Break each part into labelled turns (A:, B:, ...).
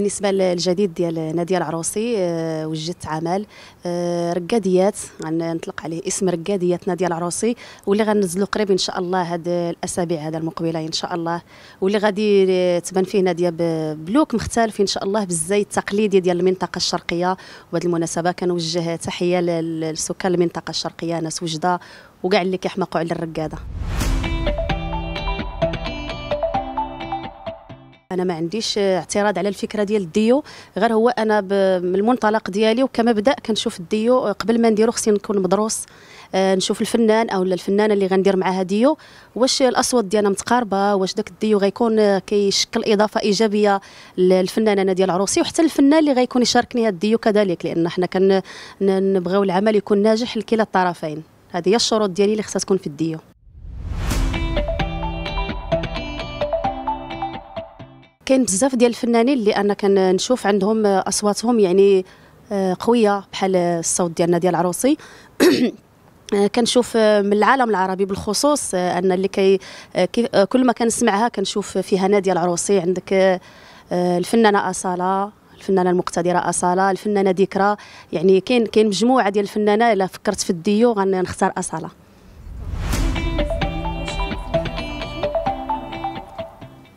A: بالنسبه للجديد ديال ناديه العروسي آه، وجدت عمل آه، رقاديات غنطلق عليه اسم رقاديات ناديه العروسي واللي غنزلو قريب ان شاء الله هاد الاسابيع هذا المقبله ان شاء الله واللي غادي آه، تبان فيه ناديه بلوك مختلف ان شاء الله بالزي التقليدي ديال المنطقه الشرقيه وبهذه المناسبه كنوجه تحيه للسكان المنطقه الشرقيه ناس وجده وكاع اللي كيحماقوا على الرقاده انا ما عنديش اعتراض على الفكره ديال الديو غير هو انا من المنطلق ديالي وكمبدا كنشوف الديو قبل ما نديرو خصني نكون مدروس آه، نشوف الفنان او الفنانه اللي غندير معاها ديو واش الاصوات ديالنا متقاربه واش داك الديو غيكون آه، كيشكل اضافه ايجابيه للفنانه ديال عروسي وحتى الفنان اللي غيكون يشاركني هاد الديو كذلك لان حنا كنبغيو العمل يكون ناجح لكلا الطرفين هذه هي الشروط ديالي اللي خصها تكون في الديو كاين بزاف ديال الفنانين اللي انا كنشوف عندهم اصواتهم يعني آه، قويه بحال الصوت ديالنا ديال عروسي آه، كنشوف آه، من العالم العربي بالخصوص ان اللي كي كل ما كنسمعها كنشوف فيها ناديه العروسي عندك الفنانه اصاله الفنانه المقتدره اصاله الفنانه ذكرى يعني كاين كاين مجموعه ديال الفنانه الا فكرت في الديو غنختار اصاله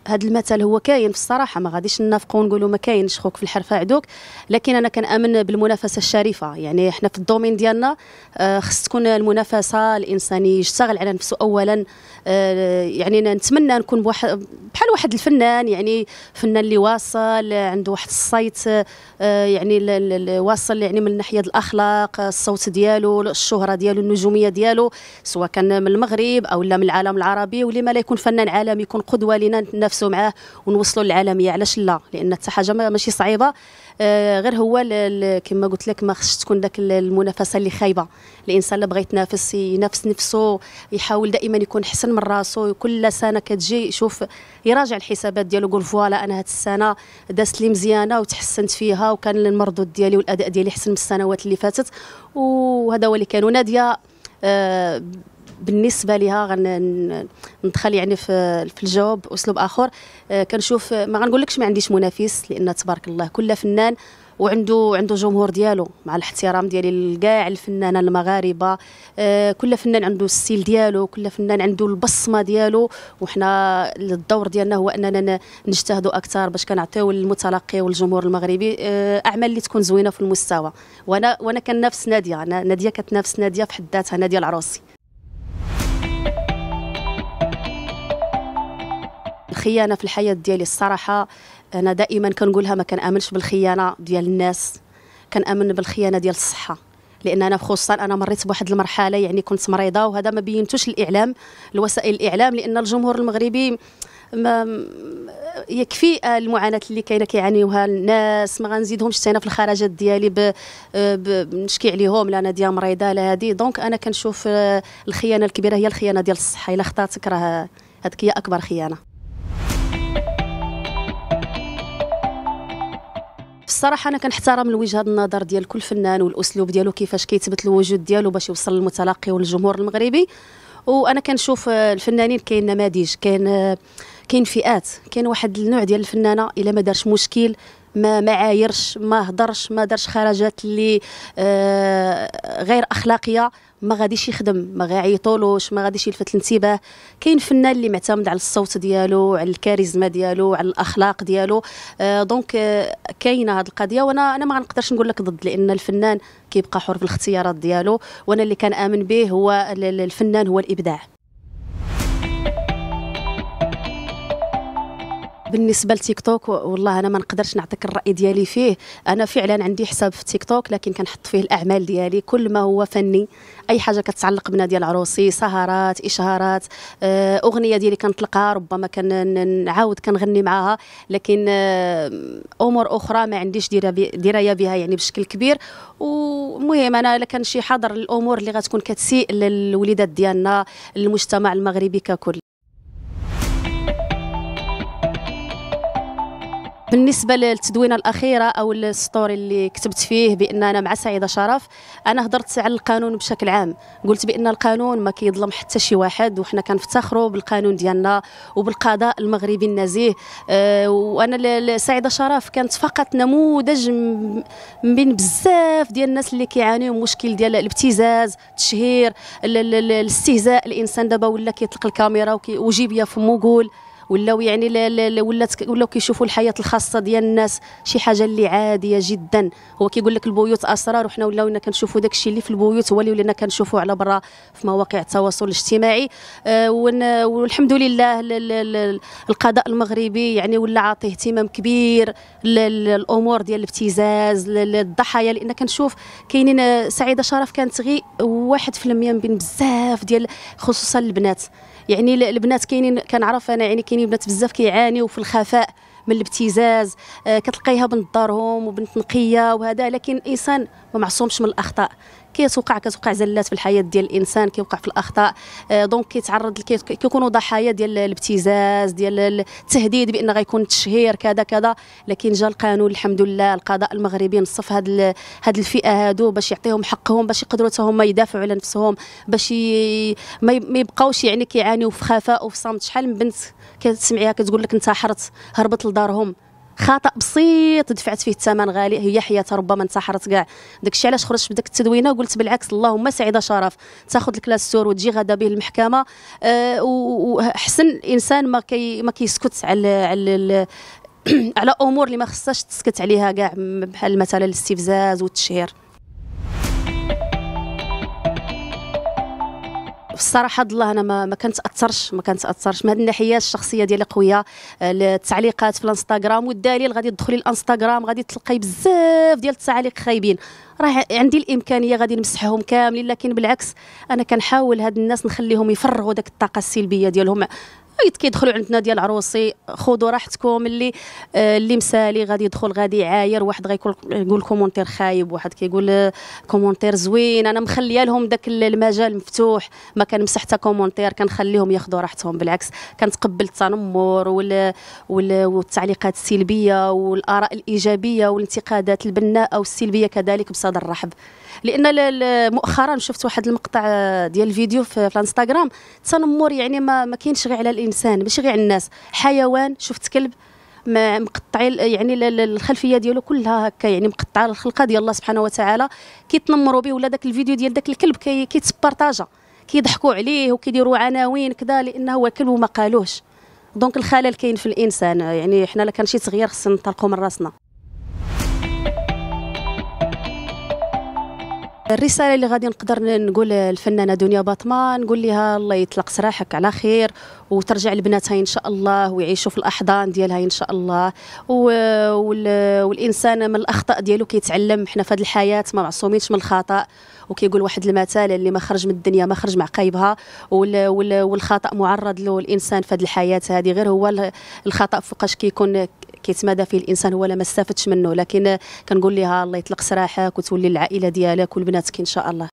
A: هذا المثل هو كاين في الصراحه ما غاديش ننافقوا ونقولوا ما كاينش خوك في الحرفه عدوك لكن انا كنامن بالمنافسه الشريفه يعني احنا في الدومين ديالنا آه، خص تكون المنافسه الانساني يشتغل على نفسه اولا آه، يعني نتمنى نكون بواحد بحال واحد الفنان يعني فنان اللي واصل عنده واحد الصيت آه، يعني واصل يعني من ناحيه الاخلاق الصوت ديالو الشهره ديالو النجوميه ديالو سواء كان من المغرب او لا من العالم العربي ولما لا يكون فنان عالمي يكون قدوه لنا نفسه نتنافسوا معاه ونوصلوا للعالميه علاش لا لان حتى حاجه ماشي صعيبه آه، غير هو كما قلت لك ما خصش تكون داك المنافسه اللي خايبه الانسان اللي بغى يتنافس ينافس نفسه يحاول دائما يكون احسن من راسه كل سنه كتجي يشوف يراجع الحسابات ديالو يقول فوالا انا هاد السنه دازت لي مزيانه وتحسنت فيها وكان المردود ديالي والاداء ديالي احسن من السنوات اللي فاتت وهذا هو اللي كان وناديه آه، بالنسبه لها غندخل يعني في, الجواب اسلوب اخر آه، كنشوف ما غنقولكش ما عنديش منافس لان تبارك الله كل فنان وعنده عنده جمهور ديالو مع الاحترام ديالي لكاع الفنانه المغاربه آه كل فنان عنده السيل ديالو كل فنان عنده البصمه ديالو وحنا الدور ديالنا هو اننا نجتهدوا اكثر باش كنعطيو للمتلقي والجمهور المغربي آه اعمال اللي تكون زوينه في المستوى وانا وانا كنافس ناديه انا ناديه كتنافس ناديه في حد ذاتها ناديه العروسي الخيانه في الحياه ديالي الصراحه انا دائما كنقولها ما كنامنش بالخيانه ديال الناس كنامن بالخيانه ديال الصحه لان انا خصوصا انا مريت بواحد المرحله يعني كنت مريضه وهذا ما بينتوش الاعلام لوسائل الاعلام لان الجمهور المغربي ما يكفي المعاناه اللي كاينه كيعانيوها الناس ما غنزيدهمش انا في الخرجات ديالي ب... ب... نشكي عليهم لا انا ديال مريضه لا هذه دونك انا كنشوف الخيانه الكبيره هي الخيانه ديال الصحه الا خطاتك راه هذيك هي اكبر خيانه الصراحه انا كنحترم الوجهه النظر ديال كل فنان والاسلوب ديالو كيفاش كيثبت الوجود ديالو باش يوصل للمتلقي والجمهور المغربي وانا كنشوف آه، الفنانين كاين نماذج كاين آه، كاين فئات كاين واحد النوع ديال الفنانه الا ما دارش مشكل ما ما عايرش ما هضرش ما دارش خرجات اللي آه غير اخلاقيه ما غاديش يخدم ما غايعيطولوش ما غاديش يلفت الانتباه كاين فنان اللي معتمد على الصوت ديالو على الكاريزما ديالو على الاخلاق ديالو آه دونك آه كاينه هذه القضيه وانا انا ما غنقدرش نقول لك ضد لان الفنان كيبقى حر في الاختيارات ديالو وانا اللي كان امن به هو الفنان هو الابداع بالنسبه لتيك توك والله انا ما نقدرش نعطيك الراي ديالي فيه انا فعلا عندي حساب في تيك توك لكن كنحط فيه الاعمال ديالي كل ما هو فني اي حاجه كتعلق بنا ديال عروسي سهرات اشهارات آه، اغنيه ديالي كنطلقها ربما كنعاود كنغني معاها لكن آه، امور اخرى ما عنديش درايه بها يعني بشكل كبير ومهم انا الا كان شي حاضر الامور اللي غتكون كتسيء للوليدات ديالنا المجتمع المغربي ككل بالنسبه للتدوينه الاخيره او الستوري اللي كتبت فيه بان انا مع سعيده شرف انا هضرت على القانون بشكل عام قلت بان القانون ما كيظلم حتى شي واحد وحنا كنفتخروا بالقانون ديالنا وبالقضاء المغربي النزيه أه، وانا سعيده شرف كانت فقط نموذج من بزاف ديال الناس اللي كيعانيو مشكل ديال الابتزاز التشهير الاستهزاء الانسان دابا ولا كيطلق الكاميرا يا في مقول ولاو يعني ولات ولاو كيشوفوا الحياه الخاصه ديال الناس شي حاجه اللي عاديه جدا هو كيقول لك البيوت اسرار وحنا ولاونا كنشوفوا داكشي اللي في البيوت هو اللي ولينا كنشوفوا على برا في مواقع التواصل الاجتماعي أه والحمد لله القضاء المغربي يعني ولا عاطي اهتمام كبير للامور ديال الابتزاز للضحايا لان كنشوف كاينين آه، سعيده شرف كانت غير 1% من بين بزاف ديال خصوصا البنات يعني البنات كاينين كنعرف انا يعني كاينين بنات بزاف كيعانيو في الخفاء من الابتزاز آه، كتلقايها بنت دارهم وبنت نقيه وهذا لكن الانسان ما معصومش من الاخطاء كيتوقع كتوقع زلات في الحياه ديال الانسان كيوقع في الاخطاء آه، دونك كيتعرض كيكونوا ضحايا ديال الابتزاز ديال التهديد بان غيكون التشهير كذا كذا لكن جا القانون الحمد لله القضاء المغربي نصف هاد هاد الفئه هادو باش يعطيهم حقهم باش يقدروا هما يدافعوا على نفسهم باش ما يبقاوش يعني كيعانيوا في خفاء وفي صمت شحال من بنت كتسمعيها كتقول لك انتحرت هربت لدارهم خطا بسيط دفعت فيه ثمن غالي هي حياتها ربما انتحرت كاع داكشي علاش خرجت بدك التدوينه وقلت بالعكس اللهم سعيده شرف تاخذ الكلاس وتجي غدا به المحكمه أه وحسن انسان ما كي ما كيسكت على على على امور اللي ما خصهاش تسكت عليها كاع بحال مثلا الاستفزاز والتشهير الصراحه هاد الله انا ما, ما كنتاثرش ما كنتاثرش من هذه الناحيه الشخصيه ديالي قويه آه، التعليقات في الانستغرام والدليل غادي تدخلي الانستغرام غادي تلقاي بزاف ديال التعاليق خايبين راه عندي الامكانيه غادي نمسحهم كاملين لكن بالعكس انا كنحاول هاد الناس نخليهم يفرغوا داك الطاقه السلبيه ديالهم الخوايط كيدخلوا عندنا ديال عروسي خذوا راحتكم اللي آه، اللي مسالي غادي يدخل غادي يعاير واحد غيقول يقول كومونتير خايب واحد كيقول آه، كومونتير زوين انا مخليه لهم داك المجال مفتوح ما كنمسح حتى كومونتير كنخليهم ياخذوا راحتهم بالعكس كنتقبل التنمر وال والتعليقات السلبيه والاراء الايجابيه والانتقادات البناءه والسلبيه كذلك بصدر رحب لان مؤخرا شفت واحد المقطع ديال الفيديو في, في الانستغرام تنمر يعني ما, ما كاينش غير على الانسان ماشي غير على الناس حيوان شفت كلب ما مقطع يعني الخلفيه ديالو كلها هكا يعني مقطعه الخلقه ديال الله سبحانه وتعالى كيتنمروا به ولا داك الفيديو ديال داك الكلب كيتبارطاجا كيضحكوا عليه وكيديروا عناوين كذا لانه هو كلب وما قالوش دونك الخلل كاين في الانسان يعني حنا لا كان شي صغير خصنا نطلقوا من راسنا الرسالة اللي غادي نقدر نقول الفنانة دنيا باطمة نقول لها الله يطلق سراحك على خير وترجع لبناتها إن شاء الله ويعيشوا في الأحضان ديالها إن شاء الله والإنسان من الأخطاء ديالو كيتعلم حنا في هذه الحياة ما معصومينش من الخطأ وكيقول واحد المثال اللي ما خرج من الدنيا ما خرج مع قايبها والخطا معرض له الانسان في هذه الحياه هذه غير هو الخطا فوقاش كيكون كيتمادى فيه الانسان ولا ما استفدش منه لكن كنقول لها الله يطلق سراحك وتولي العائله ديالك والبنات ان شاء الله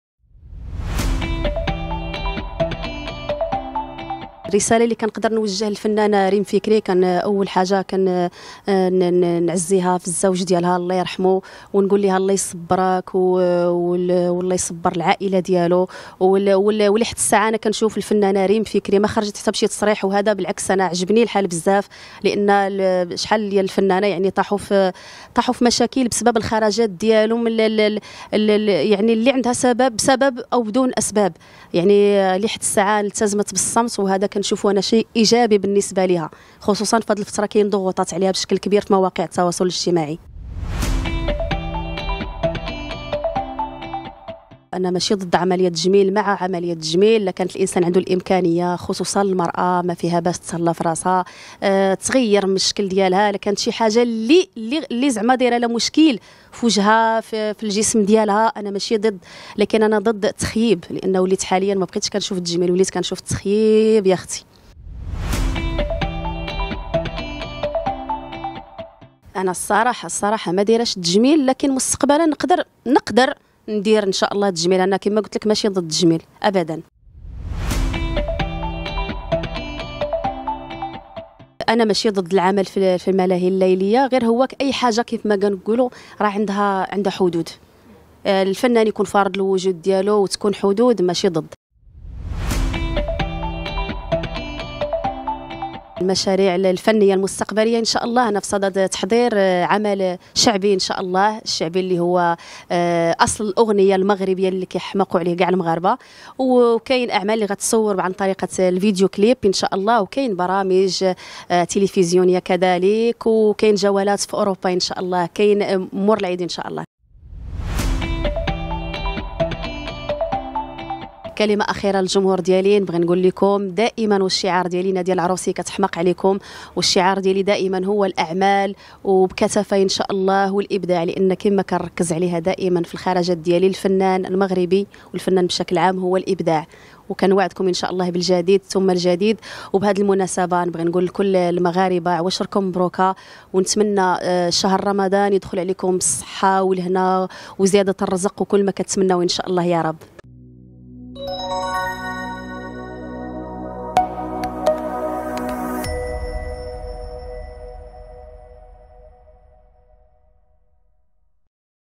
A: الرساله اللي كنقدر نوجه للفنانه ريم فكري كان اول حاجه كان آه، نعزيها في الزوج ديالها الله يرحمه ونقول لها الله يصبرك والله يصبر العائله ديالو ولحد الساعه انا كنشوف الفنانه ريم فكري ما خرجت حتى بشي تصريح وهذا بالعكس انا عجبني الحال بزاف لان شحال ديال الفنانه يعني طاحوا في طاحوا في مشاكل بسبب الخرجات ديالهم يعني اللي عندها سبب بسبب او بدون اسباب يعني لحد الساعه التزمت بالصمت وهذا كان كنشوفوا انا شيء ايجابي بالنسبه لها خصوصا في هذه الفتره كاين ضغوطات عليها بشكل كبير في مواقع التواصل الاجتماعي انا ماشي ضد عمليه التجميل مع عمليه التجميل لكانت الانسان عنده الامكانيه خصوصا المراه ما فيها باش تصلى في راسها أه تغير من الشكل ديالها لكن شي حاجه اللي اللي زعما دايره لها مشكل في وجهها في, في الجسم ديالها انا ماشي ضد لكن انا ضد التخييب لانه وليت حاليا ما بقيتش كنشوف التجميل وليت كنشوف التخييب يا اختي انا الصراحه الصراحه ما دايرهش التجميل لكن مستقبلا نقدر نقدر ندير ان شاء الله تجميل انا كما قلت لك ماشي ضد التجميل ابدا انا ماشي ضد العمل في الملاهي الليليه غير هو اي حاجه كيف ما كنقولوا راه عندها عندها حدود آه، الفنان يكون فارض الوجود ديالو وتكون حدود ماشي ضد المشاريع الفنيه المستقبليه ان شاء الله انا في صدد تحضير آه، عمل شعبي ان شاء الله الشعبي اللي هو آه، اصل الاغنيه المغربيه اللي كيحمقوا عليه كاع المغاربه وكاين اعمال اللي غتصور عن طريقه الفيديو كليب ان شاء الله وكاين برامج آه، تلفزيونيه كذلك وكاين جولات في اوروبا ان شاء الله كاين مور العيد ان شاء الله كلمه اخيره للجمهور ديالي نبغي نقول لكم دائما والشعار ديالي ديال العروسي كتحمق عليكم والشعار ديالي دائما هو الاعمال وبكثافه ان شاء الله والابداع لان كما كنركز عليها دائما في الخرجات ديالي الفنان المغربي والفنان بشكل عام هو الابداع وكنوعدكم ان شاء الله بالجديد ثم الجديد وبهذه المناسبه نبغي نقول لكل المغاربه عواشركم مبروكه ونتمنى آه، شهر رمضان يدخل عليكم بالصحه والهنا وزياده الرزق وكل ما كتمنوا ان شاء الله يا رب Música